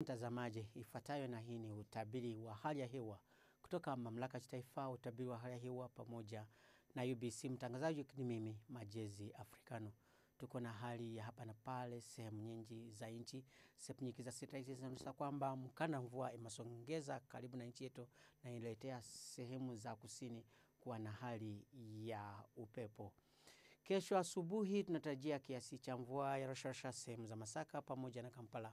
Mtazamaji, ifuatayo na hii ni utabiri wa hali ya hewa kutoka mamlaka ya taifa utabiri wa hali ya hewa pamoja na UBC. Mtangazaji ni mimi Majezi Afrikano. Tuko na hali ya hapa na pale sehemu nyingi za nchi. Sehemu nyingi za sita hizi zinaonyesha kwamba mkana mvua imesongeza karibu na nchi yetu na inaletea sehemu za kusini kuwa na hali ya upepo. Kesho asubuhi tunatarajia kiasi cha mvua ya rasharasha sehemu za Masaka pamoja na Kampala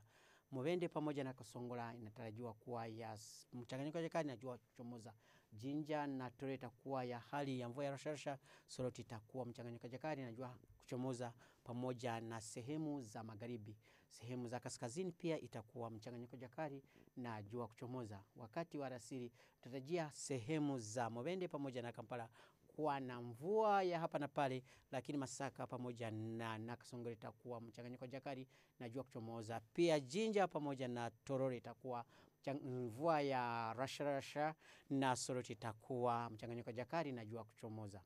Mubende pamoja na Kasongola inatarajiwa kuwa ya mchanganyiko wake kali na jua kuchomoza. Jinja na Toreo itakuwa ya hali ya mvua ya rasharasha. Soroti itakuwa mchanganyiko wake kali na jua kuchomoza pamoja na sehemu za magharibi. Sehemu za kaskazini pia itakuwa mchanganyiko jakari na jua kuchomoza. Wakati wa alasiri tunatarajia sehemu za Mubende pamoja na Kampala kutakuwa na mvua ya hapa na pale, lakini Masaka pamoja na Nakasongo itakuwa mchanganyiko jakari na jua kuchomoza. Pia Jinja pamoja na Tororo itakuwa mvua ya rasharasha na Soroti itakuwa mchanganyiko jakari na jua kuchomoza.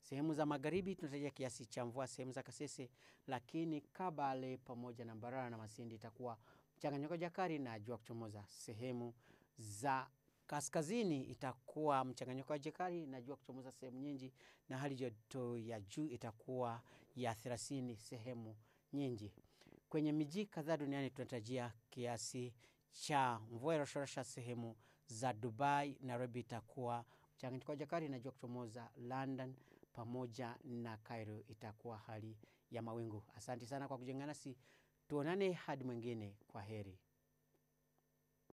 Sehemu za magharibi tunatarajia kiasi cha mvua sehemu za Kasese, lakini Kabale pamoja na Mbarara na Masindi itakuwa mchanganyiko jakari na jua kuchomoza. Sehemu za Kaskazini itakuwa mchanganyiko wa jikali na jua kuchomoza sehemu nyingi, na hali joto ya juu itakuwa ya 30 sehemu nyingi. Kwenye miji kadhaa duniani tunatarajia kiasi cha mvua iroshorosha sehemu za Dubai. Nairobi itakuwa mchanganyiko wa jakari na jua kuchomoza. London pamoja na Cairo itakuwa hali ya mawingu. Asante sana kwa kujenga nasi, tuonane hadi mwingine. Kwa heri.